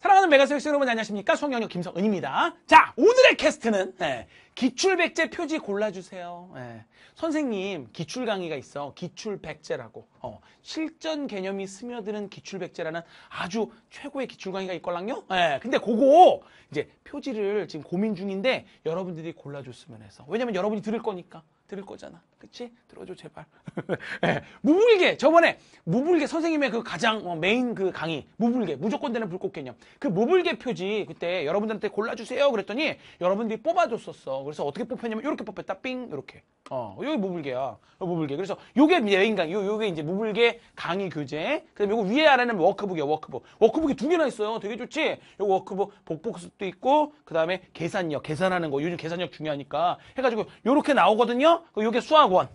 사랑하는 메가스엑스 여러분 안녕하십니까? 송영혁 김성은입니다. 자 오늘의 캐스트는 네, 기출백제 표지 골라주세요. 네, 선생님 기출 강의가 있어 기출백제라고 어, 실전 개념이 스며드는 기출백제라는 아주 최고의 기출 강의가 있걸랑요. 네, 근데 그거 이제 표지를 지금 고민 중인데 여러분들이 골라줬으면 해서 왜냐면 여러분이 들을 거니까 들을 거잖아. 그치? 들어줘, 제발. 네, 무불개! 저번에 무불개 선생님의 그 가장 어, 메인 그 강의. 무불개. 무조건 되는 불꽃 개념. 그 무불개 표지 그때 여러분들한테 골라주세요. 그랬더니 여러분들이 뽑아줬었어. 그래서 어떻게 뽑혔냐면 이렇게 뽑혔다. 삥! 이렇게. 어, 여기 무불개야. 무불개. 그래서 요게 메인 강의. 요, 요게 이제 무불개 강의 교재. 그 다음에 요거 위에 아래는 뭐 워크북이야, 워크북. 워크북이 두 개나 있어요. 되게 좋지? 요거 워크북 복복습도 있고, 그 다음에 계산력. 계산하는 거. 요즘 계산력 중요하니까. 해가지고 요렇게 나오거든요. 그죠? 이게 수학 1,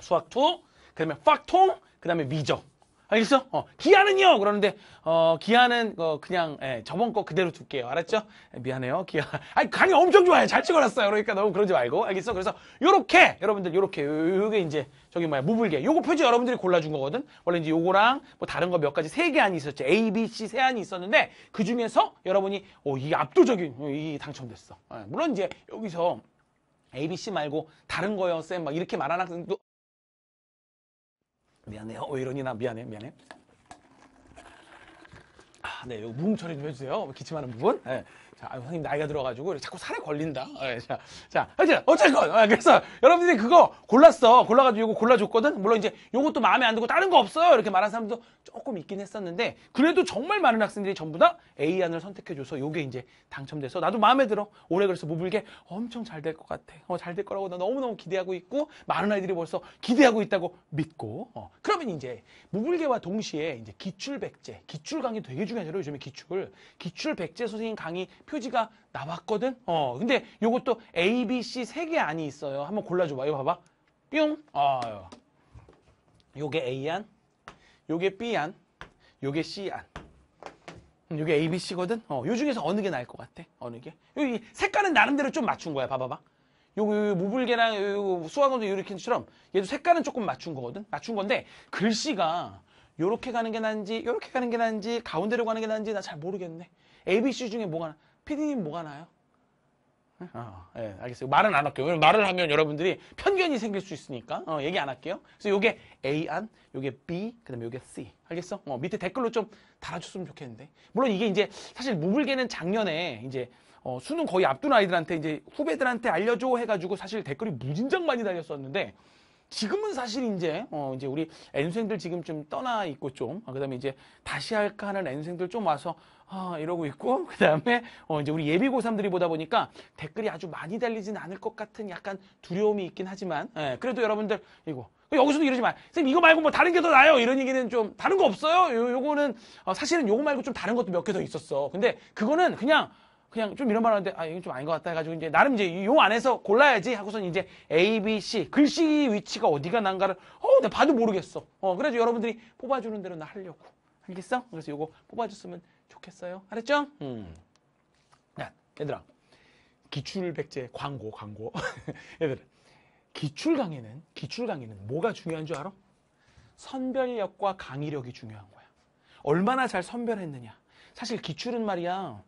수학 2, 그 다음에 팍통, 그 다음에 미적. 알겠어? 어, 기아는요! 그러는데, 어, 기아는, 어, 그냥, 예, 저번 거 그대로 둘게요. 알았죠? 예, 미안해요, 기아. 아니, 강의 엄청 좋아해. 잘 찍어놨어요. 그러니까 너무 그러지 말고. 알겠어? 그래서, 요렇게, 여러분들, 요렇게, 요, 게 이제, 저기 뭐야, 무불개. 요거 표지 여러분들이 골라준 거거든? 원래 이제 요거랑, 뭐 다른 거 몇 가지, 세 개 안이 있었죠. A, B, C 세 안이 있었는데, 그 중에서 여러분이, 오, 이게 압도적인, 이게 당첨됐어. 예, 물론 이제, 여기서, ABC 말고 다른 거요, 쌤. 막 이렇게 말하는 학생도 미안해요. 왜 어, 이러니 나 미안해, 미안해. 아, 네, 이거 무음 처리 좀 해주세요. 기침하는 부분. 네. 자, 선생님 아, 나이가 들어가지고 자꾸 살에 걸린다. 네, 자, 자, 하여튼 어쨌건 네, 그래서 여러분들이 그거 골랐어. 골라가지고 이거 골라줬거든. 물론 이제 요것도 마음에 안 들고 다른 거 없어요. 이렇게 말한 사람도 조금 있긴 했었는데 그래도 정말 많은 학생들이 전부 다 A안을 선택해줘서 요게 이제 당첨돼서 나도 마음에 들어. 올해 그래서 무불게 엄청 잘 될 것 같아. 어, 잘 될 거라고 나 너무너무 기대하고 있고 많은 아이들이 벌써 기대하고 있다고 믿고 어. 그러면 이제 무불개와 동시에 이제 기출백제, 기출 강의 되게 중요하잖아요. 요즘에 기출. 기출백제 선생님 강의 표지가 나왔거든? 어, 근데 요것도 A, B, C 세 개 안이 있어요. 한번 골라줘봐. 이거 봐봐. 뿅! 아, 요게 A안, 요게 B안, 요게 C안. 음, 요게 A, B, C거든? 어, 요 중에서 어느 게 나을 것 같아? 어느 게? 요, 색깔은 나름대로 좀 맞춘 거야. 봐봐봐. 요거 요, 무불개랑 수학원도 유리킨처럼 얘도 색깔은 조금 맞춘 거거든? 맞춘 건데 글씨가 요렇게 가는 게 나은지 요렇게 가는 게 나은지 가운데로 가는 게 나은지 나 잘 모르겠네. A, B, C 중에 뭐가 피디님 뭐가 나요? 네? 어, 네, 알겠어요. 말은 안 할게요. 왜냐면 말을 하면 여러분들이 편견이 생길 수 있으니까 어, 얘기 안 할게요. 그래서 이게 A 안, 이게 B, 그다음에 이게 C. 알겠어? 어, 밑에 댓글로 좀 달아줬으면 좋겠는데. 물론 이게 이제 사실 무물개는 작년에 이제 어, 수능 거의 앞둔 아이들한테 이제 후배들한테 알려줘 해가지고 사실 댓글이 무진장 많이 달렸었는데 지금은 사실 이제 어 이제 우리 N생들 지금 좀 떠나 있고 좀 아, 그다음에 이제 다시 할까 하는 N생들 좀 와서 아, 이러고 있고 그 다음에 어, 이제 우리 예비고3들이 보다 보니까 댓글이 아주 많이 달리진 않을 것 같은 약간 두려움이 있긴 하지만 예, 그래도 여러분들 이거 여기서도 이러지 마. 선생님 이거 말고 뭐 다른 게 더 나아요. 이런 얘기는 좀 다른 거 없어요. 요, 요거는 어, 사실은 요거 말고 좀 다른 것도 몇 개 더 있었어. 근데 그거는 그냥 그냥 좀 이런 말 하는데 아 이건 좀 아닌 것 같다 해가지고 이제 나름 이제 요 안에서 골라야지 하고선 이제 A, B, C 글씨 위치가 어디가 난가를 어 내가 봐도 모르겠어. 어그래도 여러분들이 뽑아주는 대로 나 하려고 알겠어? 그래서 요거 뽑아줬으면 좋겠어요. 알았죠? 음. 야, 얘들아. 기출백제 광고, 광고. 얘들아. 기출 강의는, 기출 강의는 뭐가 중요한 줄 알아? 선별력과 강의력이 중요한 거야. 얼마나 잘 선별했느냐. 사실 기출은 말이야,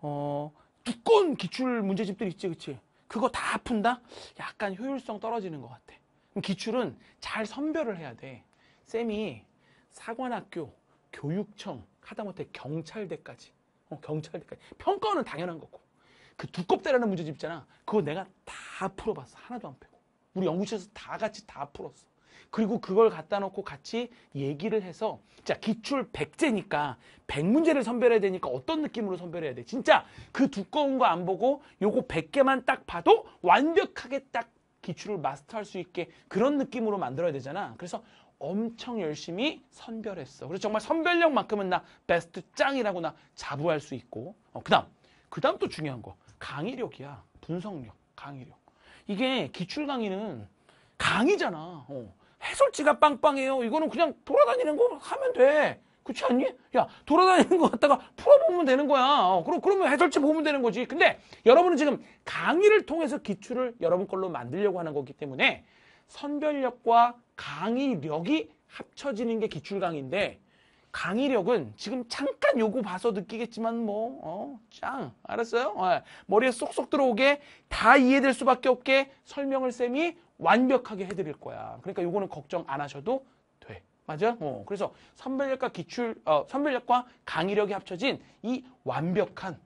어, 두꺼운 기출 문제집들 있지, 그치? 그거 다 푼다? 약간 효율성 떨어지는 것 같아. 기출은 잘 선별을 해야 돼. 쌤이 사관학교, 교육청, 하다못해 경찰대까지 어, 경찰대까지 평가원은 당연한 거고 그 두껍다라는 문제집 있잖아 그거 내가 다 풀어봤어 하나도 안 빼고 우리 연구실에서 다 같이 다 풀었어 그리고 그걸 갖다 놓고 같이 얘기를 해서 자 기출 100제니까 100문제를 선별해야 되니까 어떤 느낌으로 선별해야 돼 진짜 그 두꺼운 거 안 보고 요거 100개만 딱 봐도 완벽하게 딱 기출을 마스터할 수 있게 그런 느낌으로 만들어야 되잖아 그래서 엄청 열심히 선별했어. 그래서 정말 선별력만큼은 나 베스트 짱이라고 나 자부할 수 있고 어, 그 다음, 그 다음 또 중요한 거 강의력이야. 분석력, 강의력. 이게 기출 강의는 강의잖아. 어. 해설지가 빵빵해요. 이거는 그냥 돌아다니는 거 하면 돼. 그렇지 않니? 야 돌아다니는 거 갖다가 풀어보면 되는 거야. 어, 그럼, 그러면 해설지 보면 되는 거지. 근데 여러분은 지금 강의를 통해서 기출을 여러분 걸로 만들려고 하는 거기 때문에 선별력과 강의력이 합쳐지는 게 기출강인데 강의력은 지금 잠깐 요거 봐서 느끼겠지만 뭐, 어, 짱. 알았어요? 어, 머리에 쏙쏙 들어오게 다 이해될 수밖에 없게 설명을 쌤이 완벽하게 해드릴 거야. 그러니까 요거는 걱정 안 하셔도 돼. 맞아? 어, 그래서 선별력과 기출, 어, 선별력과 강의력이 합쳐진 이 완벽한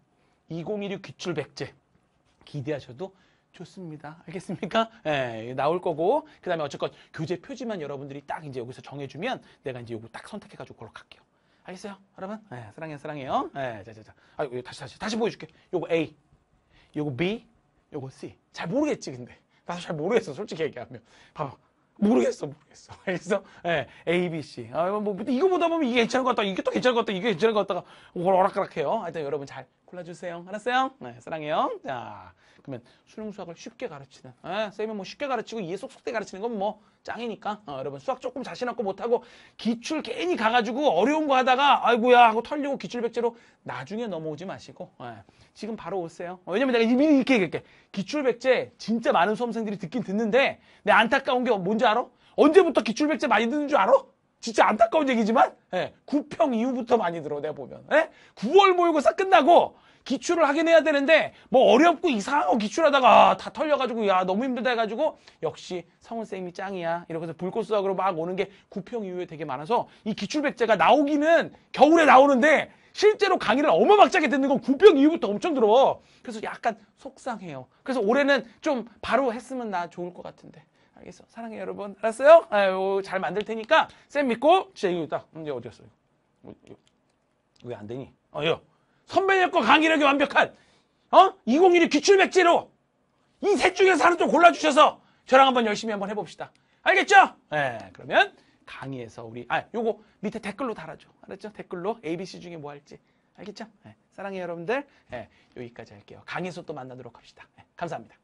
2016 기출 백제 기대하셔도 좋습니다. 알겠습니까? 예, 나올 거고 그 다음에 어쨌건 교재 표지만 여러분들이 딱 이제 여기서 정해주면 내가 이제 요거 딱 선택해가지고 걸러 갈게요. 알겠어요? 여러분? 예, 사랑해요 사랑해요. 예, 자자자. 아, 이거 다시 다시 다시 보여줄게. 요거 A, 요거 B, 요거 C. 잘 모르겠지 근데 나도 잘 모르겠어 솔직히 얘기하면. 봐봐. 모르겠어, 모르겠어. 알겠어? 예, A, B, C. 아, 뭐, 뭐 이거 보다 보면 이게 괜찮은 것 같다, 이게 또 괜찮은 것 같다, 이게 괜찮은 것 같다가 오락가락해요. 하여튼 여러분 잘 골라주세요. 알았어요? 네, 사랑해요. 자, 그러면 수능 수학을 쉽게 가르치는. 아, 예, 쌤이 뭐 쉽게 가르치고 이해 속속되게 가르치는 건 뭐 짱이니까. 어, 여러분 수학 조금 자신 없고 못하고 기출 괜히 가가지고 어려운 거 하다가 아이고야 하고 털리고 기출백제로 나중에 넘어오지 마시고 아, 지금 바로 오세요. 어, 왜냐면 내가 이미 이렇게 얘기할게. 기출백제 진짜 많은 수험생들이 듣긴 듣는데 내 안타까운 게 뭔지 알아? 언제부터 기출백제 많이 듣는 줄 알아? 진짜 안타까운 얘기지만 예, 구평 이후부터 많이 들어 내가 보면 예? 9월 모의고사 끝나고 기출을 하긴 해야 되는데 뭐 어렵고 이상하고 기출하다가 아, 다 털려가지고 야 너무 힘들다 해가지고 역시 성훈 쌤이 짱이야 이러고서 불꽃 수학으로 막 오는 게 구평 이후에 되게 많아서 이 기출 백제가 나오기는 겨울에 나오는데 실제로 강의를 어마막지하게 듣는 건 구평 이후부터 엄청 들어 그래서 약간 속상해요 그래서 올해는 좀 바로 했으면 나 좋을 것 같은데 알겠어? 사랑해 여러분. 알았어요? 아유, 잘 만들 테니까 쌤 믿고 진짜 이거 딱 음, 이제 어디였어? 뭐, 왜안 되니? 어, 요 선배력과 강의력이 완벽한 어? 2012 기출 백지로 이 셋 중에서 하나 좀 골라주셔서 저랑 한번 열심히 한번 해봅시다. 알겠죠? 예, 그러면 강의에서 우리 아 요거 밑에 댓글로 달아줘. 알았죠? 댓글로 ABC 중에 뭐 할지. 알겠죠? 예, 사랑해 여러분들. 예, 여기까지 할게요. 강의에서 또 만나도록 합시다. 예, 감사합니다.